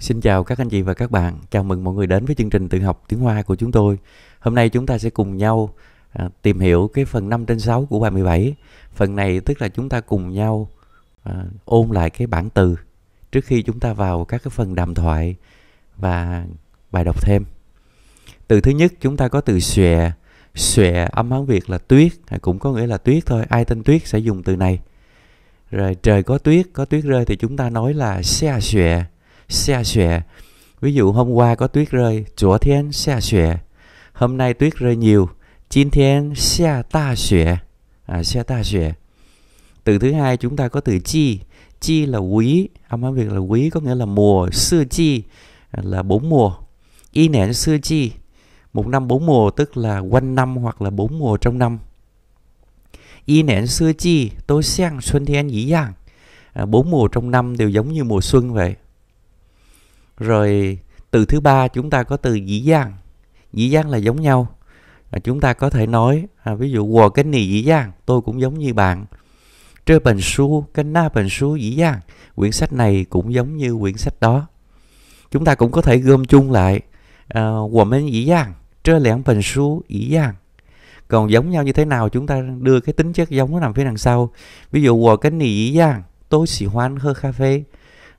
Xin chào các anh chị và các bạn. Chào mừng mọi người đến với chương trình tự học tiếng Hoa của chúng tôi. Hôm nay chúng ta sẽ cùng nhau à, tìm hiểu cái phần 5 trên 6 của bài 17. Phần này tức là chúng ta cùng nhau à, ôn lại cái bản từ trước khi chúng ta vào các cái phần đàm thoại và bài đọc thêm. Từ thứ nhất chúng ta có từ xòe. Xòe âm Hán Việt là tuyết, à, cũng có nghĩa là tuyết thôi. Ai tên tuyết sẽ dùng từ này. Rồi trời có tuyết, có tuyết rơi thì chúng ta nói là xe xòe xa xòe. Ví dụ hôm qua có tuyết rơi, chủ thiên xa xòe. Hôm nay tuyết rơi nhiều, chín thiên xa ta xòe. À, xa ta xòe. Từ thứ hai chúng ta có từ chi. Chi là quý, âm hán Việt là quý có nghĩa là mùa, xưa chi là bốn mùa. Y nẻn xưa chi, một năm bốn mùa tức là quanh năm hoặc là bốn mùa trong năm. Y nẻn xưa chi, tôi sang xuân thiên dĩ dàng. À, bốn mùa trong năm đều giống như mùa xuân vậy rồi từ thứ ba chúng ta có từ dĩ dàng dĩ dàng là giống nhau à, chúng ta có thể nói à, ví dụ quò cái nì dĩ dàng tôi cũng giống như bạn trơ bần su cái na bần su dĩ dàng quyển sách này cũng giống như quyển sách đó chúng ta cũng có thể gom chung lại quò à, của dĩ dàng trơ lẻn bần su dĩ dàng còn giống nhau như thế nào chúng ta đưa cái tính chất giống nó nằm phía đằng sau ví dụ quò cái nì dĩ dàng tôi xỉ hoan hơ cà phê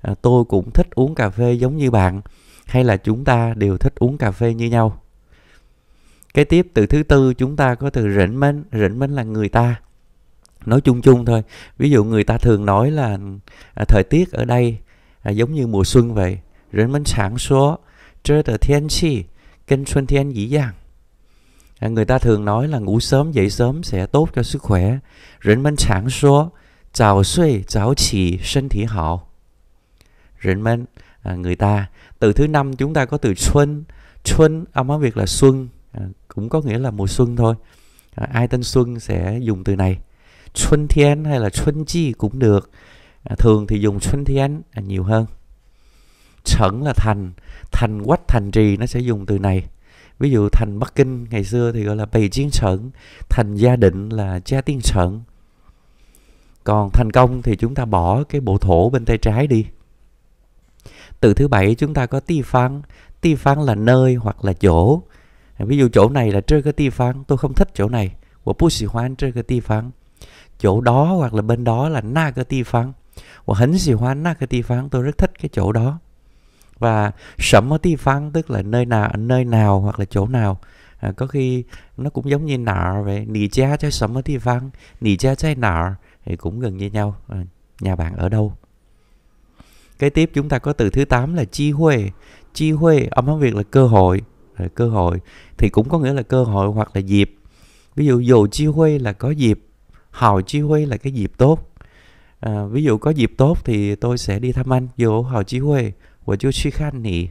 À, tôi cũng thích uống cà phê giống như bạn hay là chúng ta đều thích uống cà phê như nhau cái tiếp từ thứ tư chúng ta có từ rỉnh mến rỉnh mến là người ta nói chung chung thôi ví dụ người ta thường nói là à, thời tiết ở đây à, giống như mùa xuân vậy rỉnh mến sáng số trơ tờ thiên chi kinh xuân thiên dĩ dàng à, người ta thường nói là ngủ sớm dậy sớm sẽ tốt cho sức khỏe rỉnh mến sáng số chào suy chào chỉ thân thể hảo 人们 men à, người ta từ thứ năm chúng ta có từ xuân xuân âm hóa việt là xuân à, cũng có nghĩa là mùa xuân thôi à, ai tên xuân sẽ dùng từ này xuân thiên hay là xuân chi cũng được thường thì dùng xuân thiên nhiều hơn sẩn là thành thành quách thành trì nó sẽ dùng từ này ví dụ thành bắc kinh ngày xưa thì gọi là bày chiến sẩn thành gia định là gia tiên sẩn còn thành công thì chúng ta bỏ cái bộ thổ bên tay trái đi từ thứ bảy chúng ta có ti phán ti phán là nơi hoặc là chỗ ví dụ chỗ này là trơ cái ti phán tôi không thích chỗ này của bút sĩ hoan trơ cái ti phán chỗ đó hoặc là bên đó là na cái ti phán và hấn sĩ hoan na cái ti phán tôi rất thích cái chỗ đó và sẩm ti phán tức là nơi nào nơi nào hoặc là chỗ nào à, có khi nó cũng giống như nợ vậy nì cha cho sẩm ti phán nì cha trái nợ thì cũng gần như nhau à, nhà bạn ở đâu cái tiếp chúng ta có từ thứ 8 là chi huê. Chi huê âm hán Việt là cơ hội. Rồi, cơ hội thì cũng có nghĩa là cơ hội hoặc là dịp. Ví dụ dù chi huê là có dịp, hào chi huê là cái dịp tốt. À, ví dụ có dịp tốt thì tôi sẽ đi thăm anh dù hào chi huê và chú Shi Khan Nị.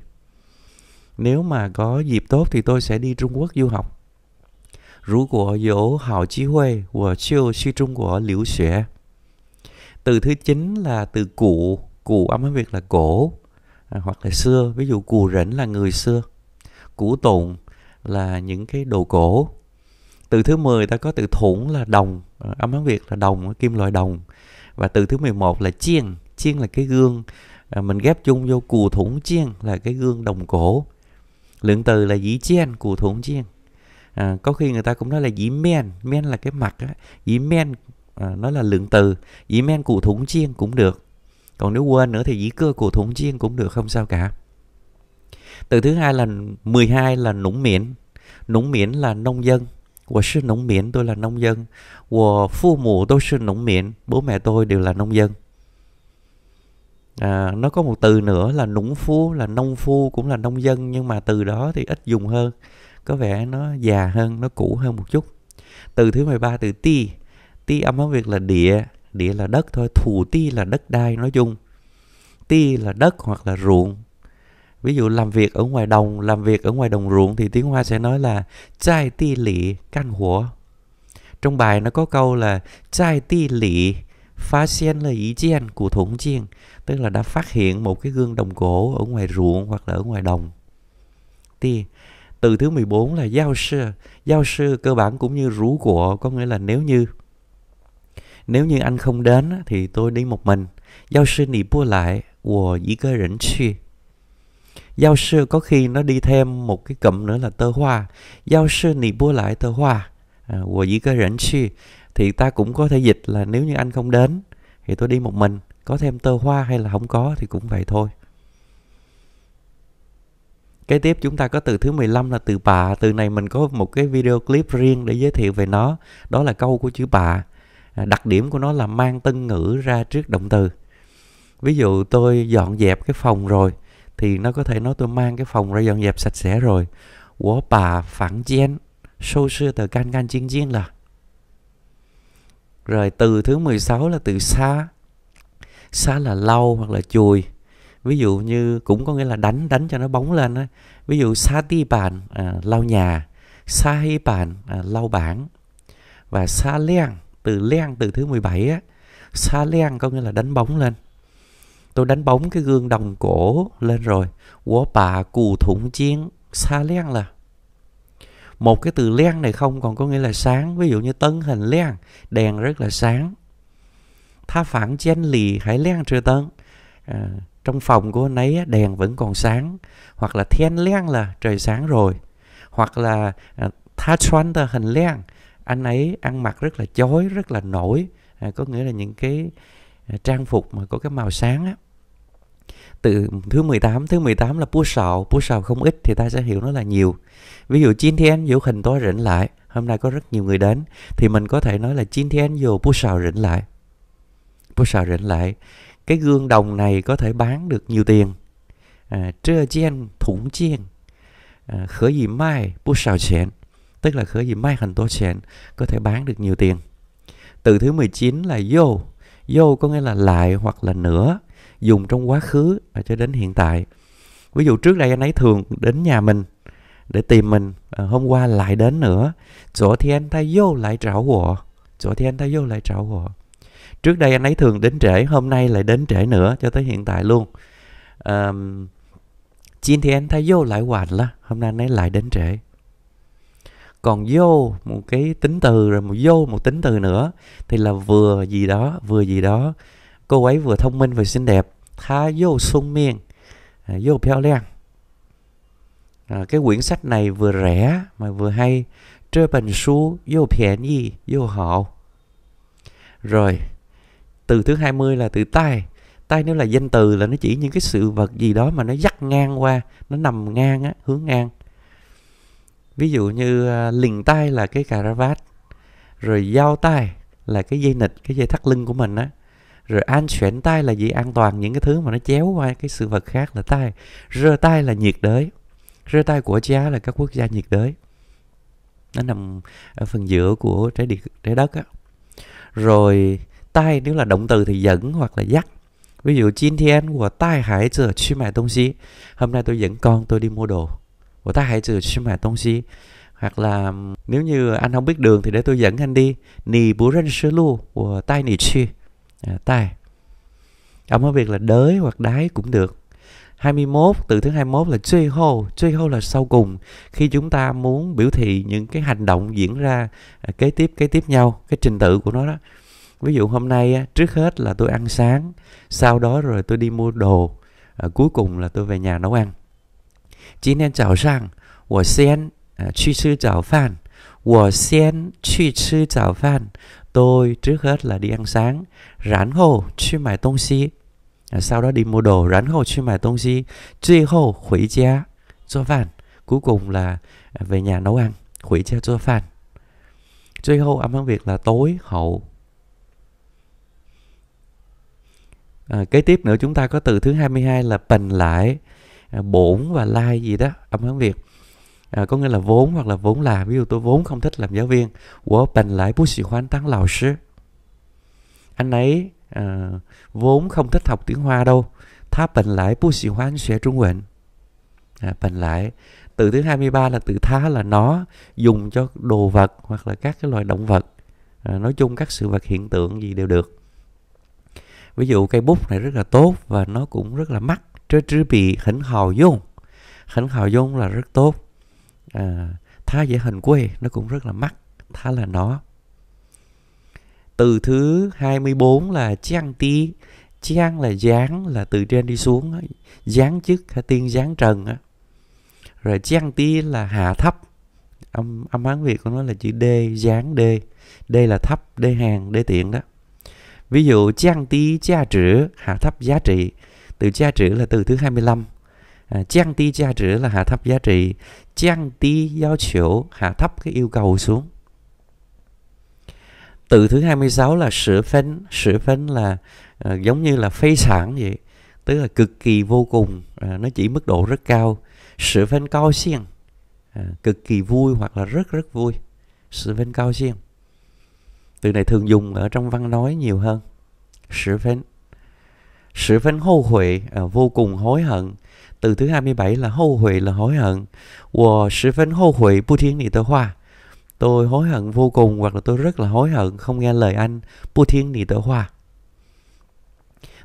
Nếu mà có dịp tốt thì tôi sẽ đi Trung Quốc du học. rủ của dỗ hào chi huê và chiêu suy trung của liễu xuyển. Từ thứ 9 là từ cụ cù âm tiếng việt là cổ à, hoặc là xưa ví dụ cù rỉnh là người xưa củ tùng là những cái đồ cổ từ thứ 10 ta có từ thủng là đồng âm à, tiếng việt là đồng kim loại đồng và từ thứ 11 là chiên chiên là cái gương à, mình ghép chung vô cù thủng chiên là cái gương đồng cổ lượng từ là dĩ chiên cù thủng chiên à, có khi người ta cũng nói là dĩ men men là cái mặt á dĩ men à, nó là lượng từ dĩ men cù thủng chiên cũng được còn nếu quên nữa thì dĩ cơ của thủng chiên cũng được không sao cả từ thứ hai là 12 là nũng miễn nũng miễn là nông dân của sư nũng miễn tôi là nông dân của phu mụ tôi sư nũng miễn bố mẹ tôi đều là nông dân à, nó có một từ nữa là nũng phu là nông phu cũng là nông dân nhưng mà từ đó thì ít dùng hơn có vẻ nó già hơn nó cũ hơn một chút từ thứ 13 từ ti ti âm tiếng việc là địa địa là đất thôi thù ti là đất đai nói chung ti là đất hoặc là ruộng ví dụ làm việc ở ngoài đồng làm việc ở ngoài đồng ruộng thì tiếng hoa sẽ nói là chai ti lị căn hủa trong bài nó có câu là chai ti lị phá sen là ý chen của thống chiên tức là đã phát hiện một cái gương đồng cổ ở ngoài ruộng hoặc là ở ngoài đồng ti từ thứ 14 là giao sư giao sư cơ bản cũng như rú của có nghĩa là nếu như nếu như anh không đến thì tôi đi một mình. Giao sư nì bua lại, của ý cơ rỉnh chi. Giao sư có khi nó đi thêm một cái cụm nữa là tơ hoa. Giao sư nì bua lại tơ hoa, của ý cơ rỉnh chi. Thì ta cũng có thể dịch là nếu như anh không đến thì tôi đi một mình. Có thêm tơ hoa hay là không có thì cũng vậy thôi. Kế tiếp chúng ta có từ thứ 15 là từ bà Từ này mình có một cái video clip riêng để giới thiệu về nó. Đó là câu của chữ bà À, đặc điểm của nó là mang tân ngữ ra trước động từ ví dụ tôi dọn dẹp cái phòng rồi thì nó có thể nói tôi mang cái phòng ra dọn dẹp sạch sẽ rồi của bà phản chiến sâu xưa từ can can chiến chiến là rồi từ thứ 16 là từ xa xa là lâu hoặc là chùi ví dụ như cũng có nghĩa là đánh đánh cho nó bóng lên á ví dụ xa ti bàn à, lau nhà xa hi bàn à, lau bảng và xa liang từ len từ thứ 17 á xa len có nghĩa là đánh bóng lên tôi đánh bóng cái gương đồng cổ lên rồi của bà cù thủng chiến xa len là một cái từ len này không còn có nghĩa là sáng ví dụ như tân hình len đèn rất là sáng tha phản chén lì hãy len trừ tân à, trong phòng của anh ấy đèn vẫn còn sáng hoặc là thiên len là trời sáng rồi hoặc là à, tha xoan tờ hình len anh ấy ăn mặc rất là chói rất là nổi à, có nghĩa là những cái à, trang phục mà có cái màu sáng á từ thứ 18 thứ 18 là búa sào búa sào không ít thì ta sẽ hiểu nó là nhiều ví dụ chín thiên vũ hình to rỉnh lại hôm nay có rất nhiều người đến thì mình có thể nói là chín thiên dụ búa sào rỉnh lại búa sào rỉnh lại cái gương đồng này có thể bán được nhiều tiền à, trưa chiên thủng chiên à, khởi gì mai búa sào chuyện tức là khởi gì mai hành tô chèn có thể bán được nhiều tiền từ thứ 19 là vô vô có nghĩa là lại hoặc là nữa dùng trong quá khứ và cho đến hiện tại ví dụ trước đây anh ấy thường đến nhà mình để tìm mình à, hôm qua lại đến nữa chỗ thì anh ta vô lại trảo hộ chỗ thì anh ta vô lại trảo hộ trước đây anh ấy thường đến trễ hôm nay lại đến trễ nữa cho tới hiện tại luôn um, Jin thì anh ta vô lại hoàn là hôm nay anh ấy lại đến trễ còn vô một cái tính từ rồi một vô một tính từ nữa thì là vừa gì đó vừa gì đó cô ấy vừa thông minh vừa xinh đẹp tha vô sung miên à, vô piao len à, cái quyển sách này vừa rẻ mà vừa hay trơ bình su vô phiền gì vô họ rồi từ thứ 20 là từ tay tay nếu là danh từ là nó chỉ những cái sự vật gì đó mà nó dắt ngang qua nó nằm ngang á hướng ngang ví dụ như à, lình tay là cái cà vát, rồi giao tay là cái dây nịch cái dây thắt lưng của mình á rồi an chuyển tay là gì an toàn những cái thứ mà nó chéo qua cái sự vật khác là tay rơ tay là nhiệt đới rơ tay của cha là các quốc gia nhiệt đới nó nằm ở phần giữa của trái địa trái đất á rồi tay nếu là động từ thì dẫn hoặc là dắt ví dụ chin thiên của tay hải chưa chi mẹ tông xí hôm nay tôi dẫn con tôi đi mua đồ của ta hãy xin hoặc là nếu như anh không biết đường thì để tôi dẫn anh đi nì bú rên sơ lu của tay nì chi à, ông có việc là đới hoặc đái cũng được 21 từ thứ 21 là truy hô truy hô là sau cùng khi chúng ta muốn biểu thị những cái hành động diễn ra à, kế tiếp kế tiếp nhau cái trình tự của nó đó ví dụ hôm nay trước hết là tôi ăn sáng sau đó rồi tôi đi mua đồ à, cuối cùng là tôi về nhà nấu ăn 今天早上我先啊去吃早饭。我先去吃早饭。Tôi trước hết là đi ăn sáng. Rán hô 去买东西. Sau đó đi mua đồ. Rán hô 去买东西. Truy hô hủy gia. Cho 饭. Cuối cùng là về nhà nấu ăn. Hủy gia cho 饭. Truy hô âm hán Việt là tối hậu. À, kế tiếp nữa chúng ta có từ thứ 22 là bình lại. À, bổn và lai gì đó âm hán việt à, có nghĩa là vốn hoặc là vốn là ví dụ tôi vốn không thích làm giáo viên của bành lại bút sĩ hoan tăng lão sư anh ấy à, vốn không thích học tiếng hoa đâu tha bành lại bút sĩ hoan sẽ trung huệnh à, bành lại từ thứ 23 là từ tha là nó dùng cho đồ vật hoặc là các cái loài động vật à, nói chung các sự vật hiện tượng gì đều được ví dụ cây bút này rất là tốt và nó cũng rất là mắc bị 这支笔很好用很 hào dung là rất tốt à, tha dễ hình quê nó cũng rất là mắc tha là nó từ thứ 24 là trang ti trang là dáng là từ trên đi xuống dáng chức hay tiên dáng trần á rồi trang ti là hạ thấp âm âm hán việt của nó là chữ d dáng d d là thấp d hàng d tiện đó ví dụ trang ti cha trữ hạ thấp giá trị từ giá trị là từ thứ 25 à, Giang ti giá trị là hạ thấp giá trị Giang ti giao chiếu hạ thấp cái yêu cầu xuống từ thứ 26 là sửa phấn sửa phấn là à, giống như là phê sản vậy tức là cực kỳ vô cùng à, nó chỉ mức độ rất cao sửa phấn cao xiên à, cực kỳ vui hoặc là rất rất vui sửa phấn cao xiên từ này thường dùng ở trong văn nói nhiều hơn sửa phấn sự phấn hô huệ à, vô cùng hối hận. Từ thứ 27 là hô huệ là hối hận. Wow, sự phấn hô Tôi hối hận vô cùng hoặc là tôi rất là hối hận không nghe lời anh bu thiên nị tờ hoa.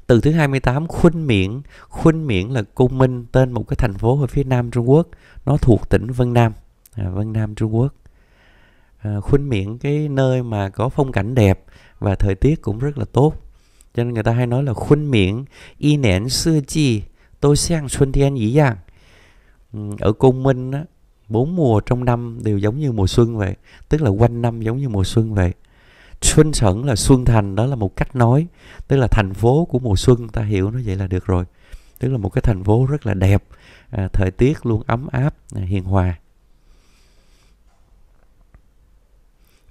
Từ thứ 28 Khuynh Miễn Khuynh Miễn là cung minh tên một cái thành phố ở phía nam Trung Quốc Nó thuộc tỉnh Vân Nam à, Vân Nam Trung Quốc à, Khuynh Miễn cái nơi mà có phong cảnh đẹp Và thời tiết cũng rất là tốt cho nên người ta hay nói là khuôn miệng y nén sư chi tôi sang xuân thiên dĩ dàng ừ, ở cung minh á, bốn mùa trong năm đều giống như mùa xuân vậy tức là quanh năm giống như mùa xuân vậy xuân sẩn là xuân thành đó là một cách nói tức là thành phố của mùa xuân ta hiểu nó vậy là được rồi tức là một cái thành phố rất là đẹp à, thời tiết luôn ấm áp à, hiền hòa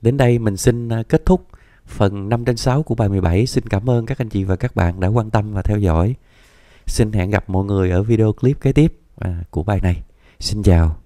đến đây mình xin à, kết thúc Phần 5 trên 6 của bài 37 xin cảm ơn các anh chị và các bạn đã quan tâm và theo dõi. Xin hẹn gặp mọi người ở video clip kế tiếp à, của bài này. Xin chào.